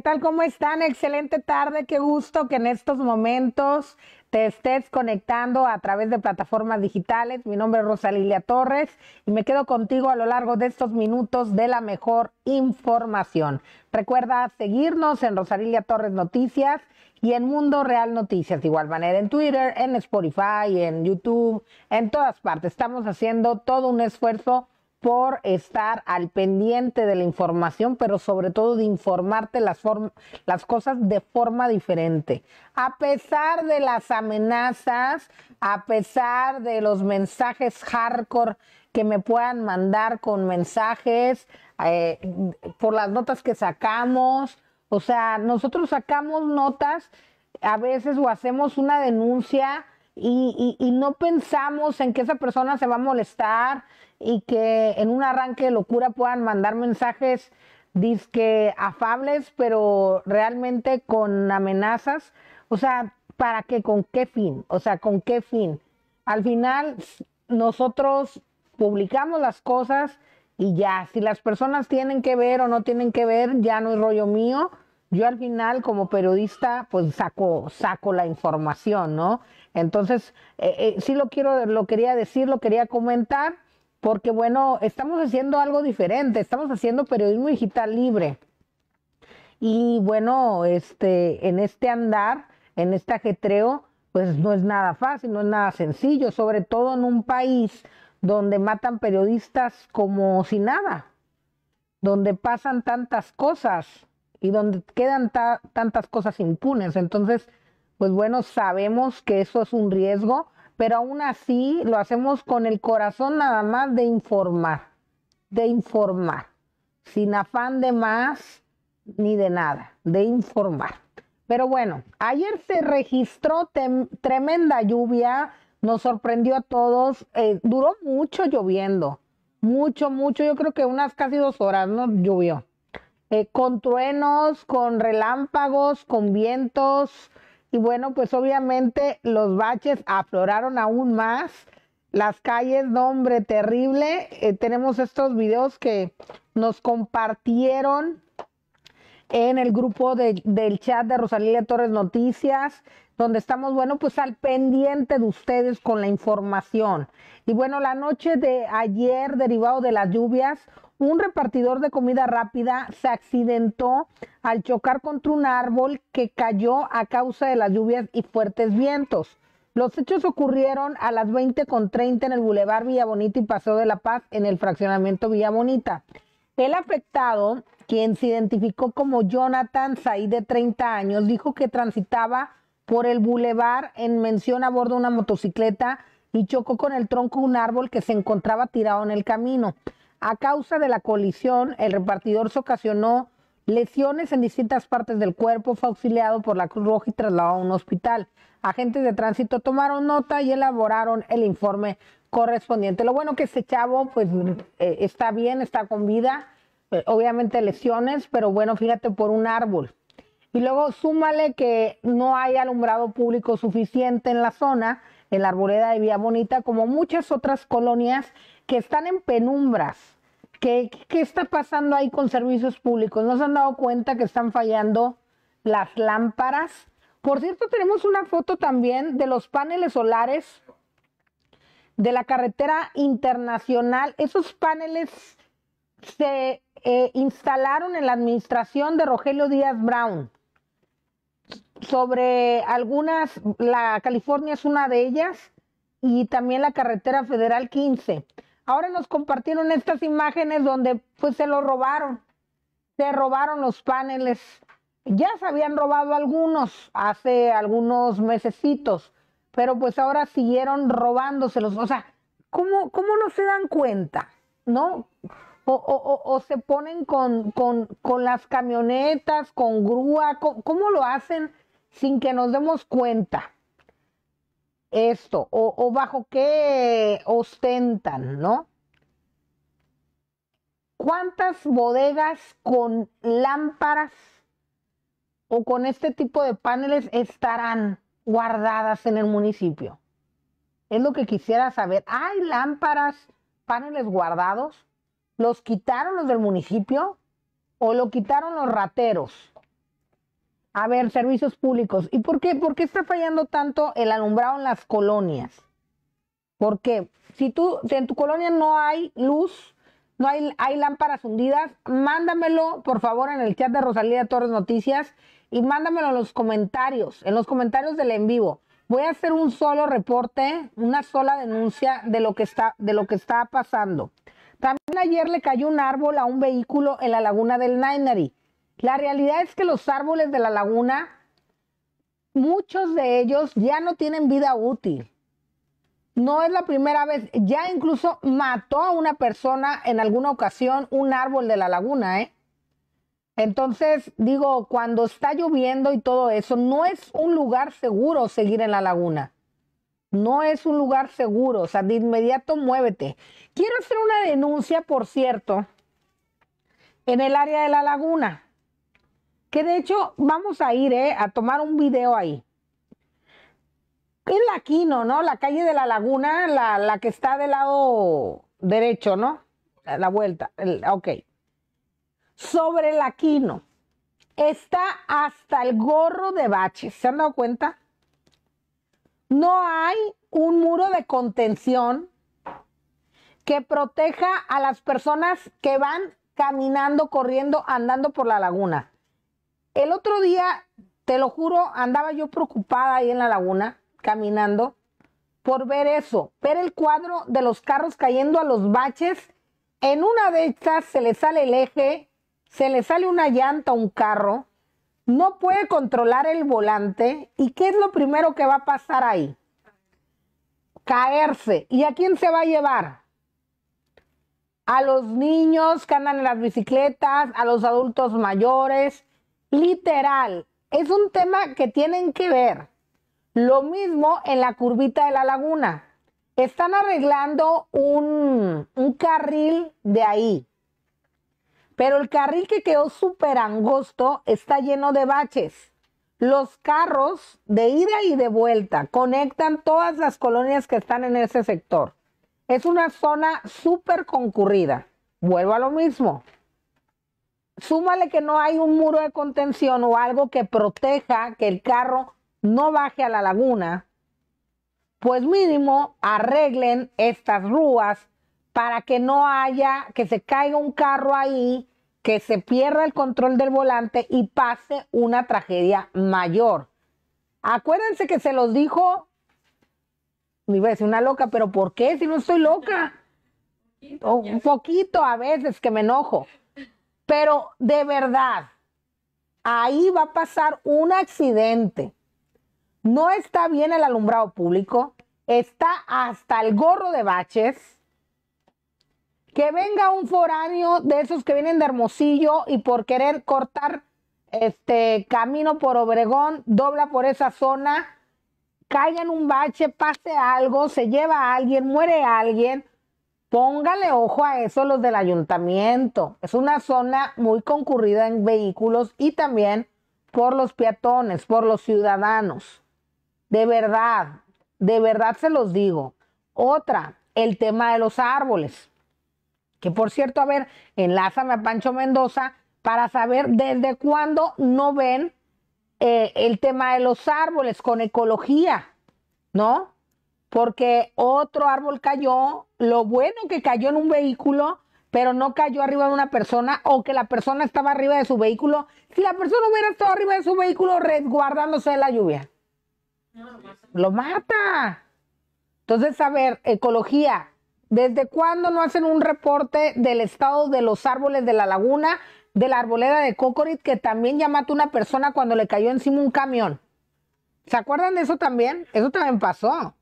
¿Qué tal? ¿Cómo están? Excelente tarde. Qué gusto que en estos momentos te estés conectando a través de plataformas digitales. Mi nombre es Rosalilia Torres y me quedo contigo a lo largo de estos minutos de la mejor información. Recuerda seguirnos en Rosalilia Torres Noticias y en Mundo Real Noticias, de igual manera en Twitter, en Spotify, en YouTube, en todas partes. Estamos haciendo todo un esfuerzo por estar al pendiente de la información, pero sobre todo de informarte las, cosas de forma diferente. A pesar de las amenazas, a pesar de los mensajes hardcore que me puedan mandar con mensajes, eh, por las notas que sacamos, o sea, nosotros sacamos notas a veces o hacemos una denuncia y, no pensamos en que esa persona se va a molestar y que en un arranque de locura puedan mandar mensajes disque afables, pero realmente con amenazas. O sea, ¿para qué? ¿Con qué fin? O sea, ¿con qué fin? Al final, nosotros publicamos las cosas y ya, si las personas tienen que ver o no tienen que ver, ya no es rollo mío yo al final como periodista pues saco, saco la información, ¿no? Entonces, eh, eh, sí lo quiero, lo quería decir, lo quería comentar, porque bueno, estamos haciendo algo diferente, estamos haciendo periodismo digital libre. Y bueno, este, en este andar, en este ajetreo, pues no es nada fácil, no es nada sencillo, sobre todo en un país donde matan periodistas como si nada, donde pasan tantas cosas y donde quedan tantas cosas impunes. Entonces, pues bueno, sabemos que eso es un riesgo, pero aún así lo hacemos con el corazón nada más de informar, de informar, sin afán de más ni de nada, de informar. Pero bueno, ayer se registró tremenda lluvia, nos sorprendió a todos, eh, duró mucho lloviendo, mucho, mucho, yo creo que unas casi dos horas, ¿no? Llovió. Eh, con truenos, con relámpagos, con vientos. Y bueno, pues obviamente los baches afloraron aún más. Las calles, nombre hombre, terrible. Eh, tenemos estos videos que nos compartieron en el grupo de, del chat de Rosalía Torres Noticias, donde estamos, bueno, pues al pendiente de ustedes con la información. Y bueno, la noche de ayer, derivado de las lluvias, un repartidor de comida rápida se accidentó al chocar contra un árbol que cayó a causa de las lluvias y fuertes vientos. Los hechos ocurrieron a las 20.30 en el Boulevard Villa Bonita y Paseo de la Paz en el fraccionamiento Villa Bonita. El afectado, quien se identificó como Jonathan Said de 30 años, dijo que transitaba por el bulevar en mención a bordo de una motocicleta y chocó con el tronco de un árbol que se encontraba tirado en el camino. A causa de la colisión, el repartidor se ocasionó lesiones en distintas partes del cuerpo, fue auxiliado por la Cruz Roja y trasladado a un hospital. Agentes de tránsito tomaron nota y elaboraron el informe correspondiente. Lo bueno que este chavo pues mm, eh, está bien, está con vida, eh, obviamente lesiones, pero bueno, fíjate por un árbol. Y luego súmale que no hay alumbrado público suficiente en la zona, en la arboleda de Vía Bonita, como muchas otras colonias que están en penumbras. ¿Qué, ¿Qué está pasando ahí con servicios públicos? ¿No se han dado cuenta que están fallando las lámparas? Por cierto, tenemos una foto también de los paneles solares de la carretera internacional, esos paneles se eh, instalaron en la administración de Rogelio Díaz Brown sobre algunas, la California es una de ellas y también la carretera federal 15. Ahora nos compartieron estas imágenes donde pues se lo robaron, se robaron los paneles. Ya se habían robado algunos hace algunos mesecitos, pero pues ahora siguieron robándoselos. O sea, ¿cómo, no se dan cuenta? ¿No? O, se ponen con, las camionetas, con grúa, ¿cómo lo hacen sin que nos demos cuenta? Esto, o bajo qué ostentan, ¿no? ¿Cuántas bodegas con lámparas o con este tipo de paneles estarán? guardadas en el municipio? Es lo que quisiera saber. ¿Hay lámparas, paneles guardados? ¿Los quitaron los del municipio o lo quitaron los rateros? A ver, servicios públicos. ¿Y por qué? está fallando tanto el alumbrado en las colonias? porque Si tú en tu colonia no hay luz, no hay, hay lámparas hundidas, mándamelo por favor en el chat de Rosalía Torres Noticias y mándamelo en los comentarios, en los comentarios del en vivo. Voy a hacer un solo reporte, una sola denuncia de lo que está, de lo que está pasando. También ayer le cayó un árbol a un vehículo en la laguna del Nainari. La realidad es que los árboles de la laguna, muchos de ellos ya no tienen vida útil. No es la primera vez, ya incluso mató a una persona en alguna ocasión un árbol de la laguna, ¿eh? Entonces, digo, cuando está lloviendo y todo eso, no es un lugar seguro seguir en la laguna. No es un lugar seguro, o sea, de inmediato muévete. Quiero hacer una denuncia, por cierto, en el área de la laguna, que de hecho vamos a ir ¿eh? a tomar un video ahí. Es la Quino, ¿no? La calle de la laguna, la, que está del lado derecho, ¿no? La vuelta, ok sobre el aquino. Está hasta el gorro de baches. ¿Se han dado cuenta? No hay un muro de contención que proteja a las personas que van caminando, corriendo, andando por la laguna. El otro día, te lo juro, andaba yo preocupada ahí en la laguna, caminando, por ver eso, ver el cuadro de los carros cayendo a los baches. En una de estas se le sale el eje se le sale una llanta a un carro, no puede controlar el volante y ¿qué es lo primero que va a pasar ahí? Caerse. ¿Y a quién se va a llevar? A los niños que andan en las bicicletas, a los adultos mayores. Literal, es un tema que tienen que ver. Lo mismo en la curvita de la laguna. Están arreglando un, un carril de ahí pero el carril que quedó súper angosto está lleno de baches. Los carros de ida y de vuelta conectan todas las colonias que están en ese sector. Es una zona súper concurrida. Vuelvo a lo mismo. Súmale que no hay un muro de contención o algo que proteja que el carro no baje a la laguna. Pues mínimo arreglen estas rúas para que no haya que se caiga un carro ahí que se pierda el control del volante y pase una tragedia mayor. Acuérdense que se los dijo, me iba a decir una loca, pero ¿por qué si no estoy loca? un poquito a veces que me enojo. Pero de verdad, ahí va a pasar un accidente. No está bien el alumbrado público, está hasta el gorro de baches que venga un foráneo de esos que vienen de Hermosillo y por querer cortar este camino por Obregón, dobla por esa zona, caiga en un bache, pase algo, se lleva a alguien, muere alguien. Póngale ojo a eso los del ayuntamiento. Es una zona muy concurrida en vehículos y también por los peatones, por los ciudadanos. De verdad, de verdad se los digo. Otra, el tema de los árboles. Que por cierto, a ver, enlázame a Pancho Mendoza para saber desde cuándo no ven eh, el tema de los árboles con ecología, ¿no? Porque otro árbol cayó, lo bueno que cayó en un vehículo, pero no cayó arriba de una persona o que la persona estaba arriba de su vehículo. Si la persona hubiera estado arriba de su vehículo resguardándose de la lluvia, lo mata. Entonces, a ver, ecología, ¿Desde cuándo no hacen un reporte del estado de los árboles de la laguna, de la arboleda de Cocorit, que también ya mató una persona cuando le cayó encima un camión? ¿Se acuerdan de eso también? Eso también pasó.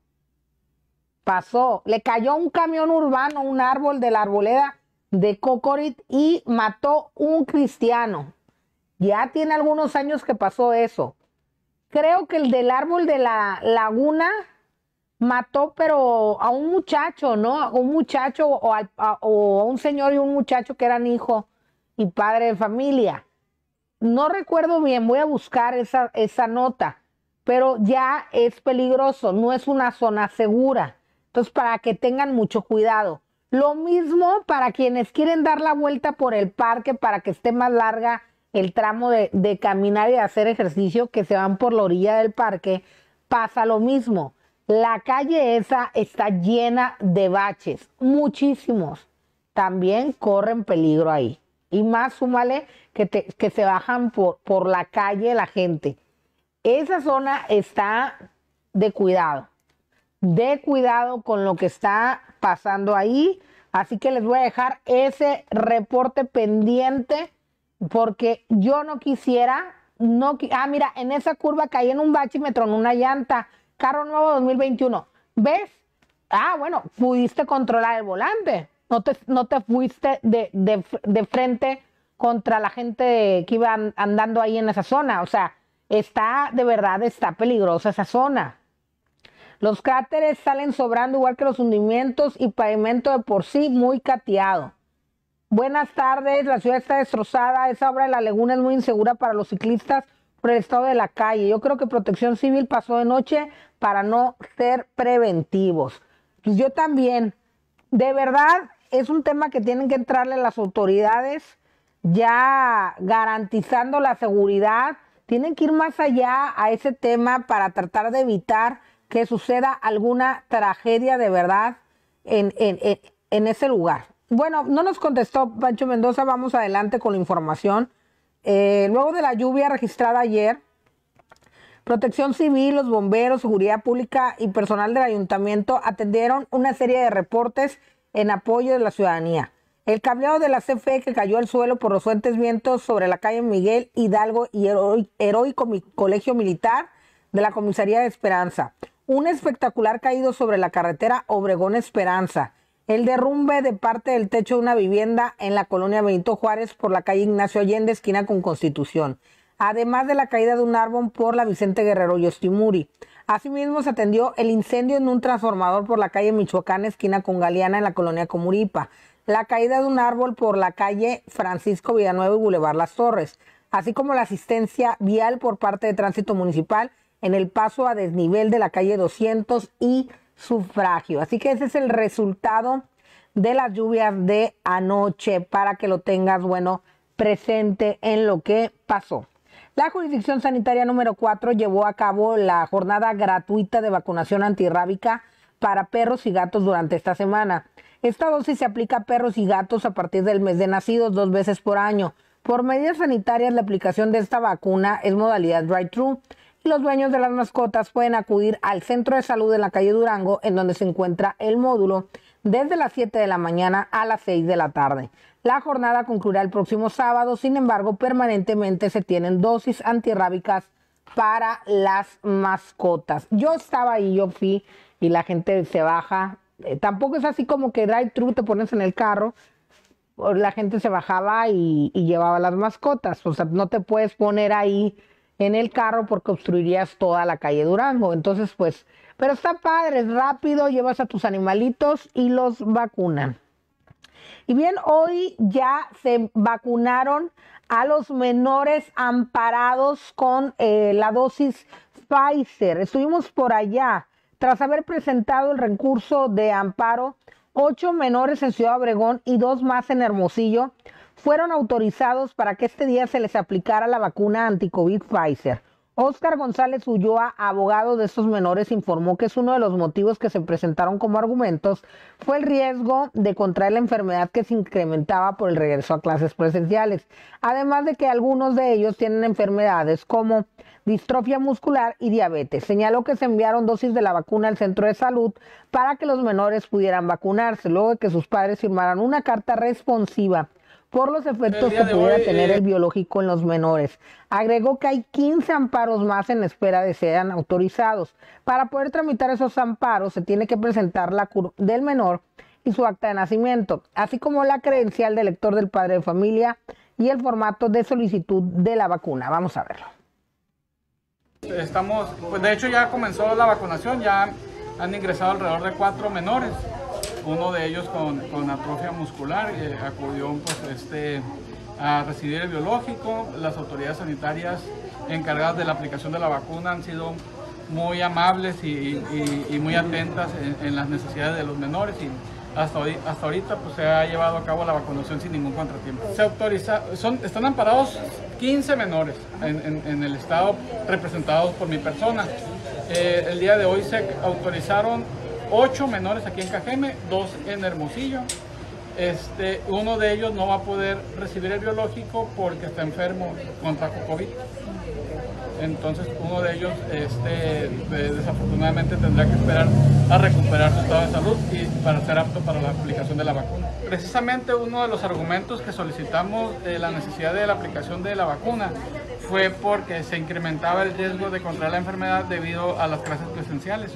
Pasó. Le cayó un camión urbano, un árbol de la arboleda de Cocorit y mató un cristiano. Ya tiene algunos años que pasó eso. Creo que el del árbol de la laguna mató pero a un muchacho, ¿no? A un muchacho o, a, un señor y un muchacho que eran hijo y padre de familia. No recuerdo bien, voy a buscar esa, esa nota, pero ya es peligroso, no es una zona segura. Entonces, para que tengan mucho cuidado. Lo mismo para quienes quieren dar la vuelta por el parque para que esté más larga el tramo de, de caminar y de hacer ejercicio que se van por la orilla del parque, pasa lo mismo la calle esa está llena de baches, muchísimos. También corren peligro ahí. Y más súmale que, se bajan por, por la calle la gente. Esa zona está de cuidado. De cuidado con lo que está pasando ahí. Así que les voy a dejar ese reporte pendiente porque yo no quisiera, no, ah, mira, en esa curva caí en un bache y me tronó una llanta carro nuevo 2021. ¿Ves? Ah, bueno, pudiste controlar el volante. No te, no te fuiste de, de frente contra la gente que iba andando ahí en esa zona. O sea, está, de verdad, está peligrosa esa zona. Los cráteres salen sobrando igual que los hundimientos y pavimento de por sí muy cateado. Buenas tardes, la ciudad está destrozada, esa obra de la laguna es muy insegura para los ciclistas por el estado de la calle. Yo creo que Protección Civil pasó de noche para no ser preventivos. Pues yo también, de verdad, es un tema que tienen que entrarle las autoridades ya garantizando la seguridad. Tienen que ir más allá a ese tema para tratar de evitar que suceda alguna tragedia de verdad en, en, en ese lugar. Bueno, no nos contestó Pancho Mendoza, vamos adelante con la información. Eh, luego de la lluvia registrada ayer, Protección Civil, los bomberos, Seguridad Pública y personal del ayuntamiento atendieron una serie de reportes en apoyo de la ciudadanía. El cableado de la CFE que cayó al suelo por los fuertes vientos sobre la calle Miguel Hidalgo y Heroico Colegio Militar de la Comisaría de Esperanza. Un espectacular caído sobre la carretera Obregón Esperanza. El derrumbe de parte del techo de una vivienda en la colonia Benito Juárez por la calle Ignacio Allende, esquina con Constitución. Además de la caída de un árbol por la Vicente Guerrero Yostimuri. Asimismo, se atendió el incendio en un transformador por la calle Michoacán, esquina con Galeana, en la colonia Comuripa. La caída de un árbol por la calle Francisco Villanueva y Boulevard Las Torres. Así como la asistencia vial por parte de Tránsito Municipal en el paso a desnivel de la calle 200 y sufragio. Así que ese es el resultado de las lluvias de anoche para que lo tengas, bueno, presente en lo que pasó. La jurisdicción sanitaria número 4 llevó a cabo la jornada gratuita de vacunación antirrábica para perros y gatos durante esta semana. Esta dosis se aplica a perros y gatos a partir del mes de nacidos dos veces por año. Por medidas sanitarias, la aplicación de esta vacuna es modalidad drive through los dueños de las mascotas pueden acudir al centro de salud en la calle Durango, en donde se encuentra el módulo, desde las 7 de la mañana a las 6 de la tarde. La jornada concluirá el próximo sábado, sin embargo, permanentemente se tienen dosis antirrábicas para las mascotas. Yo estaba ahí, yo fui y la gente se baja. Eh, tampoco es así como que drive-thru te pones en el carro. La gente se bajaba y llevaba las mascotas. O sea, no te puedes poner ahí en el carro porque obstruirías toda la calle Durango. Entonces, pues, pero está padre, es rápido, llevas a tus animalitos y los vacunan. Y bien, hoy ya se vacunaron a los menores amparados con eh, la dosis Pfizer. Estuvimos por allá. Tras haber presentado el recurso de amparo, ocho menores en Ciudad Obregón y dos más en Hermosillo fueron autorizados para que este día se les aplicara la vacuna anti-COVID Pfizer. Oscar González Ulloa, abogado de estos menores, informó que es uno de los motivos que se presentaron como argumentos fue el riesgo de contraer la enfermedad que se incrementaba por el regreso a clases presenciales, además de que algunos de ellos tienen enfermedades como distrofia muscular y diabetes. Señaló que se enviaron dosis de la vacuna al centro de salud para que los menores pudieran vacunarse, luego de que sus padres firmaran una carta responsiva por los efectos que pudiera tener el eh, biológico en los menores. Agregó que hay 15 amparos más en espera de sean autorizados. Para poder tramitar esos amparos se tiene que presentar la curva del menor y su acta de nacimiento, así como la credencial del lector del padre de familia y el formato de solicitud de la vacuna. Vamos a verlo. Estamos, pues de hecho ya comenzó la vacunación, ya han ingresado alrededor de cuatro menores uno de ellos con, atrofia muscular, eh, acudió pues, este, a recibir el biológico. Las autoridades sanitarias encargadas de la aplicación de la vacuna han sido muy amables y, muy atentas en, las necesidades de los menores y hasta, hoy, hasta ahorita pues, se ha llevado a cabo la vacunación sin ningún contratiempo. Se autoriza, son, están amparados 15 menores en, el estado representados por mi persona. Eh, el día de hoy se autorizaron Ocho menores aquí en Cajeme, dos en Hermosillo. Este, uno de ellos no va a poder recibir el biológico porque está enfermo, contra COVID. Entonces uno de ellos este, desafortunadamente tendrá que esperar a recuperar su estado de salud y para ser apto para la aplicación de la vacuna. Precisamente uno de los argumentos que solicitamos de la necesidad de la aplicación de la vacuna fue porque se incrementaba el riesgo de contraer la enfermedad debido a las clases presenciales.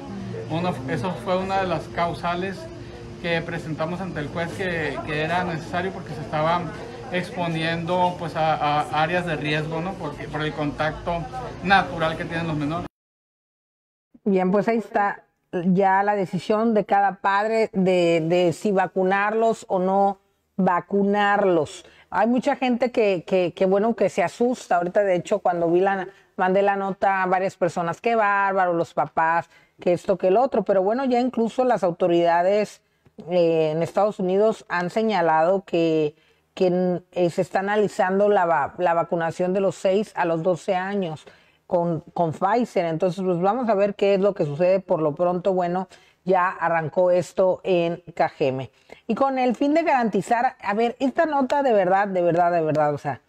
Uno, eso fue una de las causales que presentamos ante el juez que, que era necesario porque se estaban exponiendo pues a, áreas de riesgo, ¿no? Porque, por el contacto natural que tienen los menores. Bien, pues ahí está ya la decisión de cada padre de, de si vacunarlos o no vacunarlos. Hay mucha gente que, que, bueno, que se asusta. Ahorita, de hecho, cuando vi la, mandé la nota a varias personas, qué bárbaro, los papás, que esto, que el otro. Pero bueno, ya incluso las autoridades eh, en Estados Unidos han señalado que, eh, se está analizando la, vacunación de los 6 a los 12 años con, con Pfizer. Entonces, pues vamos a ver qué es lo que sucede. Por lo pronto, bueno, ya arrancó esto en KGM. Y con el fin de garantizar, a ver, esta nota de verdad, de verdad, de verdad, o sea,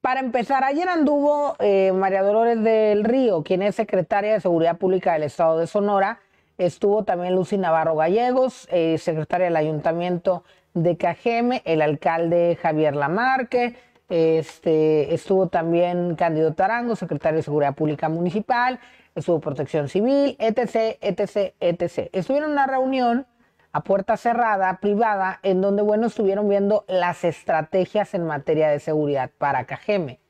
para empezar, ayer anduvo eh, María Dolores del Río, quien es secretaria de Seguridad Pública del Estado de Sonora. Estuvo también Lucy Navarro Gallegos, eh, secretaria del Ayuntamiento de Cajeme, el alcalde Javier Lamarque. Este, estuvo también Cándido Tarango, secretario de Seguridad Pública Municipal, estuvo Protección Civil, etc., etc., etc. Estuvieron en una reunión a puerta cerrada, privada, en donde, bueno, estuvieron viendo las estrategias en materia de seguridad para Cajeme.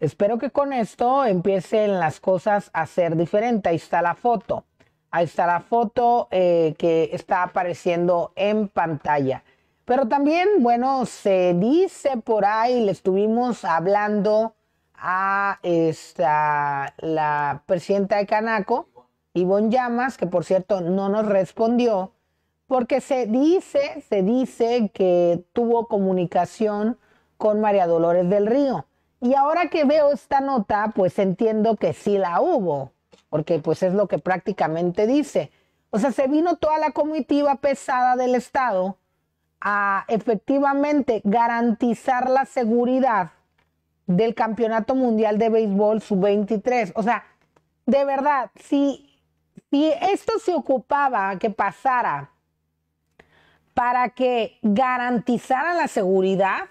Espero que con esto empiecen las cosas a ser diferentes. Ahí está la foto. Ahí está la foto eh, que está apareciendo en pantalla. Pero también, bueno, se dice por ahí, le estuvimos hablando a esta, la presidenta de Canaco, Ivonne Llamas, que por cierto no nos respondió, porque se dice, se dice que tuvo comunicación con María Dolores del Río. Y ahora que veo esta nota, pues entiendo que sí la hubo, porque pues es lo que prácticamente dice. O sea, se vino toda la comitiva pesada del Estado a efectivamente garantizar la seguridad del Campeonato Mundial de Béisbol Sub-23. O sea, de verdad, si esto se ocupaba que pasara para que garantizaran la seguridad.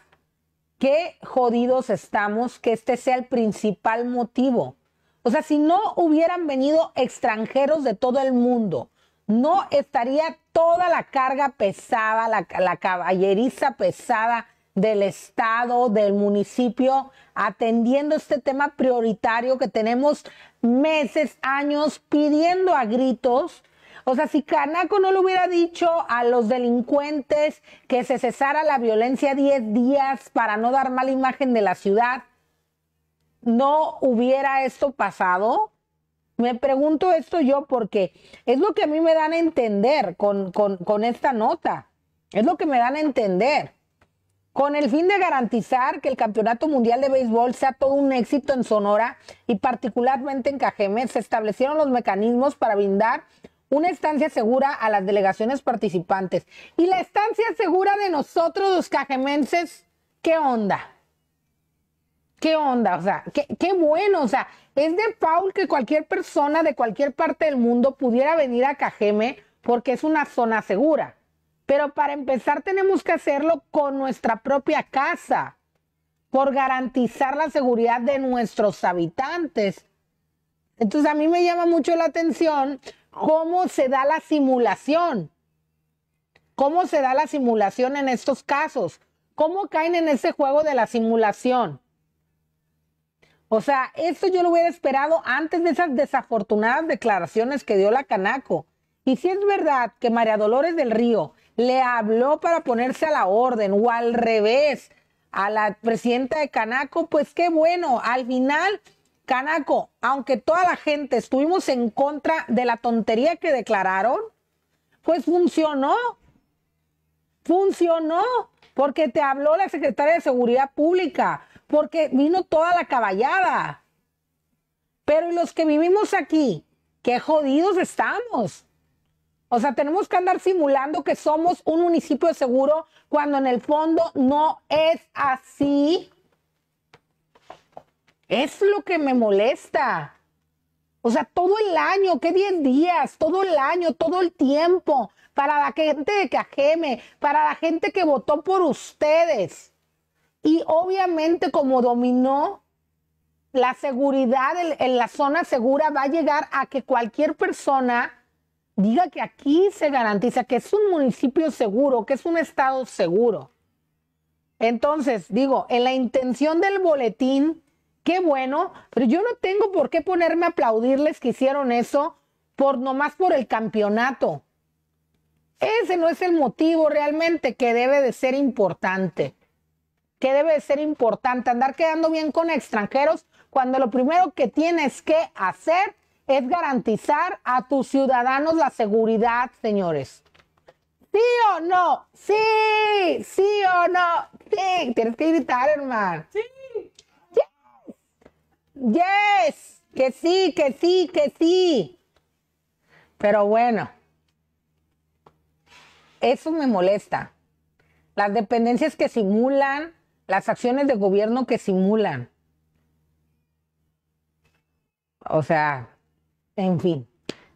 Qué jodidos estamos que este sea el principal motivo. O sea, si no hubieran venido extranjeros de todo el mundo, no estaría toda la carga pesada, la, la caballeriza pesada del Estado, del municipio, atendiendo este tema prioritario que tenemos meses, años pidiendo a gritos o sea, si Canaco no le hubiera dicho a los delincuentes que se cesara la violencia 10 días para no dar mala imagen de la ciudad, ¿no hubiera esto pasado? Me pregunto esto yo porque es lo que a mí me dan a entender con, esta nota. Es lo que me dan a entender con el fin de garantizar que el Campeonato Mundial de Béisbol sea todo un éxito en Sonora y particularmente en Cajeme, se establecieron los mecanismos para brindar una estancia segura a las delegaciones participantes. Y la estancia segura de nosotros, los cajemenses, ¿qué onda? ¿Qué onda? O sea, qué, qué bueno. O sea, es de Paul que cualquier persona de cualquier parte del mundo pudiera venir a Cajeme porque es una zona segura. Pero para empezar tenemos que hacerlo con nuestra propia casa, por garantizar la seguridad de nuestros habitantes. Entonces a mí me llama mucho la atención cómo se da la simulación. ¿Cómo se da la simulación en estos casos? ¿Cómo caen en ese juego de la simulación? O sea, esto yo lo hubiera esperado antes de esas desafortunadas declaraciones que dio la Canaco. Y si es verdad que María Dolores del Río le habló para ponerse a la orden o al revés a la presidenta de Canaco, pues qué bueno, al final Canaco, aunque toda la gente estuvimos en contra de la tontería que declararon, pues funcionó. Funcionó porque te habló la secretaria de Seguridad Pública, porque vino toda la caballada. Pero los que vivimos aquí, qué jodidos estamos. O sea, tenemos que andar simulando que somos un municipio seguro cuando en el fondo no es así. Es lo que me molesta. O sea, todo el año, qué 10 días, todo el año, todo el tiempo, para la gente de Cajeme, para la gente que votó por ustedes. Y obviamente como dominó la seguridad en, la zona segura, va a llegar a que cualquier persona diga que aquí se garantiza que es un municipio seguro, que es un estado seguro. Entonces, digo, en la intención del boletín qué bueno, pero yo no tengo por qué ponerme a aplaudirles que hicieron eso por nomás por el campeonato. Ese no es el motivo realmente que debe de ser importante. Que debe de ser importante andar quedando bien con extranjeros cuando lo primero que tienes que hacer es garantizar a tus ciudadanos la seguridad, señores. ¿Sí o no? Sí, sí o no. Sí, tienes que gritar, hermano. Sí. Yes, que sí, que sí, que sí. Pero bueno, eso me molesta. Las dependencias que simulan, las acciones de gobierno que simulan. O sea, en fin.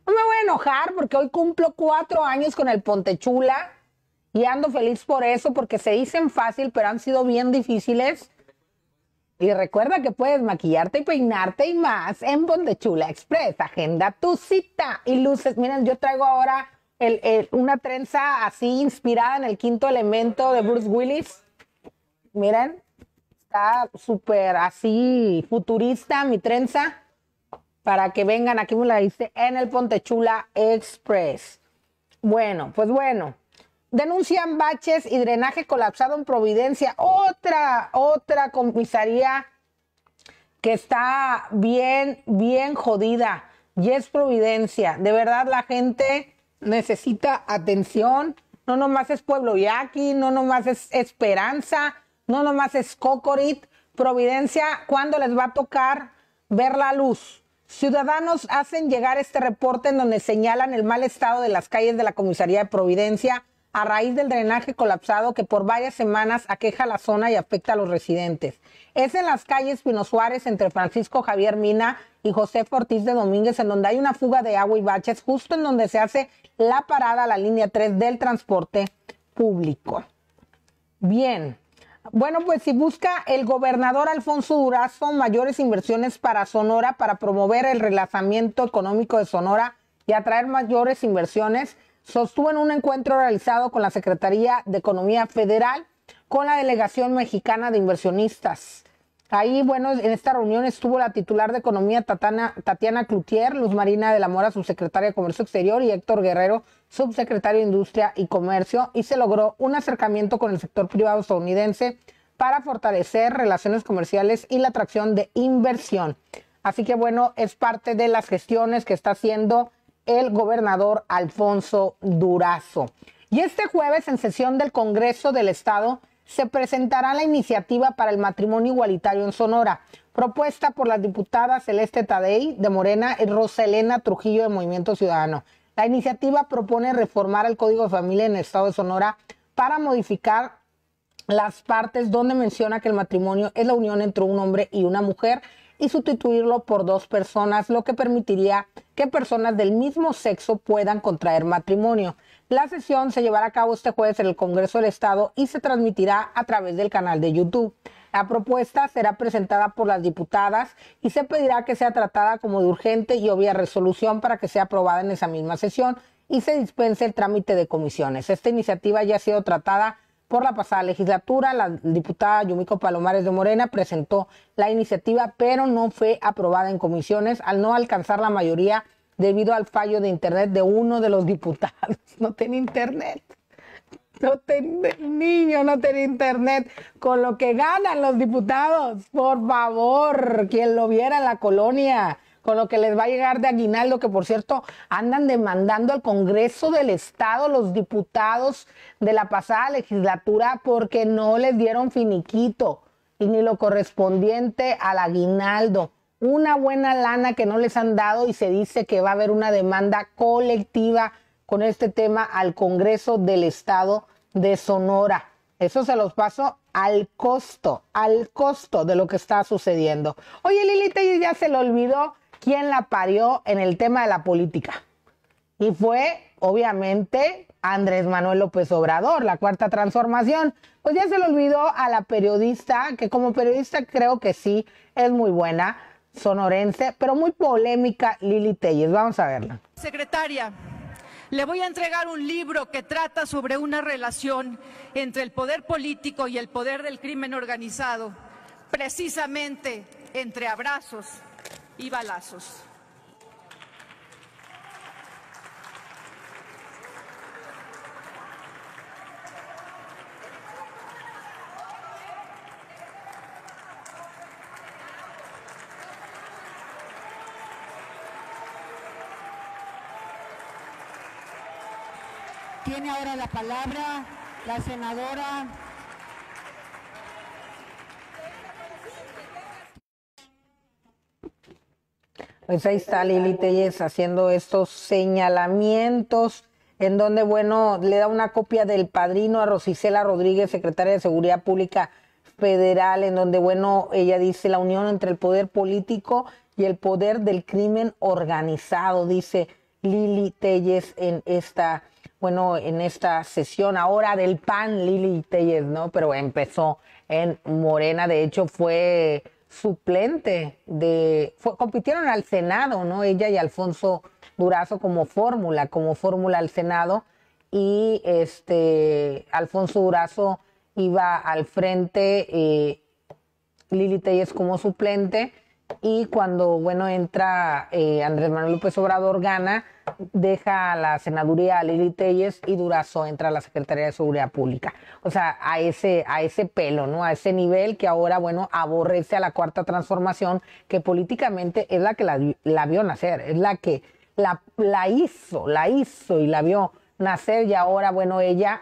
No me voy a enojar porque hoy cumplo cuatro años con el Pontechula y ando feliz por eso porque se dicen fácil, pero han sido bien difíciles. Y recuerda que puedes maquillarte y peinarte y más en Pontechula Express. Agenda tu cita y luces. Miren, yo traigo ahora una trenza así inspirada en el quinto elemento de Bruce Willis. Miren, está súper así futurista mi trenza. Para que vengan, aquí me la hice en el Pontechula Express. Bueno, pues bueno, denuncian baches y drenaje colapsado en Providencia. Otra, otra comisaría que está bien, bien jodida. Y es Providencia. De verdad, la gente necesita atención. No nomás es Pueblo Yaqui, no nomás es Esperanza, no nomás es Cocorit. Providencia, ¿cuándo les va a tocar ver la luz? Ciudadanos hacen llegar este reporte en donde señalan el mal estado de las calles de la comisaría de Providencia a raíz del drenaje colapsado que por varias semanas aqueja la zona y afecta a los residentes. Es en las calles Pino Suárez entre Francisco Javier Mina y José Ortiz de Domínguez en donde hay una fuga de agua y baches justo en donde se hace la parada a la línea 3 del transporte público. Bien. Bueno, pues si busca el gobernador Alfonso Durazo mayores inversiones para Sonora para promover el relanzamiento económico de Sonora y atraer mayores inversiones, sostuvo en un encuentro realizado con la Secretaría de Economía Federal con la Delegación Mexicana de Inversionistas. Ahí, bueno, en esta reunión estuvo la titular de Economía Tatiana Cloutier, Luz Marina de la Mora, subsecretaria de Comercio Exterior, y Héctor Guerrero, subsecretario de Industria y Comercio, y se logró un acercamiento con el sector privado estadounidense para fortalecer relaciones comerciales y la atracción de inversión. Así que, bueno, es parte de las gestiones que está haciendo el gobernador Alfonso Durazo. Y este jueves, en sesión del Congreso del Estado, se presentará la iniciativa para el matrimonio igualitario en Sonora, propuesta por las diputadas Celeste Tadei de Morena y Rosa Trujillo de Movimiento Ciudadano. La iniciativa propone reformar el Código de Familia en el Estado de Sonora para modificar las partes donde menciona que el matrimonio es la unión entre un hombre y una mujer y sustituirlo por dos personas, lo que permitiría que personas del mismo sexo puedan contraer matrimonio. La sesión se llevará a cabo este jueves en el Congreso del Estado y se transmitirá a través del canal de YouTube. La propuesta será presentada por las diputadas y se pedirá que sea tratada como de urgente y obvia resolución para que sea aprobada en esa misma sesión y se dispense el trámite de comisiones. Esta iniciativa ya ha sido tratada por la pasada legislatura, la diputada Yumiko Palomares de Morena presentó la iniciativa, pero no fue aprobada en comisiones al no alcanzar la mayoría debido al fallo de internet de uno de los diputados. No tiene internet. No tiene niño, no tiene internet. Con lo que ganan los diputados, por favor, quien lo viera en la colonia con lo que les va a llegar de aguinaldo, que por cierto andan demandando al Congreso del Estado los diputados de la pasada legislatura porque no les dieron finiquito y ni lo correspondiente al aguinaldo. Una buena lana que no les han dado y se dice que va a haber una demanda colectiva con este tema al Congreso del Estado de Sonora. Eso se los paso al costo, al costo de lo que está sucediendo. Oye, Lilita ya se le olvidó quién la parió en el tema de la política. Y fue, obviamente, Andrés Manuel López Obrador, la cuarta transformación. Pues ya se le olvidó a la periodista, que como periodista creo que sí, es muy buena, sonorense, pero muy polémica, Lili Telles. Vamos a verla. Secretaria, le voy a entregar un libro que trata sobre una relación entre el poder político y el poder del crimen organizado, precisamente entre abrazos y balazos. Tiene ahora la palabra la senadora Pues ahí está Lili Telles haciendo estos señalamientos en donde, bueno, le da una copia del padrino a Rosicela Rodríguez, secretaria de Seguridad Pública Federal, en donde, bueno, ella dice la unión entre el poder político y el poder del crimen organizado, dice Lili Telles en esta, bueno, en esta sesión ahora del PAN, Lili Telles, ¿no? Pero empezó en Morena, de hecho fue suplente de, compitieron al Senado, ¿no? Ella y Alfonso Durazo como fórmula, como fórmula al Senado, y este Alfonso Durazo iba al frente, eh, Lili Telles como suplente, y cuando, bueno, entra eh, Andrés Manuel López Obrador, gana, deja la senaduría a Lili Telles y Durazo entra a la Secretaría de Seguridad Pública. O sea, a ese, a ese pelo, ¿no? A ese nivel que ahora, bueno, aborrece a la cuarta transformación, que políticamente es la que la, vio nacer, es la que la, la hizo, la hizo y la vio nacer y ahora, bueno, ella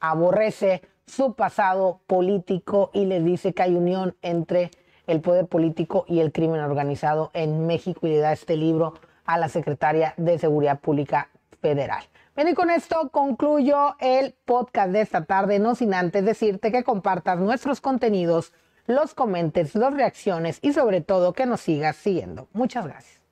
aborrece su pasado político y le dice que hay unión entre el poder político y el crimen organizado en México y le da este libro a la secretaria de Seguridad Pública Federal. Bien, y con esto concluyo el podcast de esta tarde, no sin antes decirte que compartas nuestros contenidos, los comentes, las reacciones y sobre todo que nos sigas siguiendo. Muchas gracias.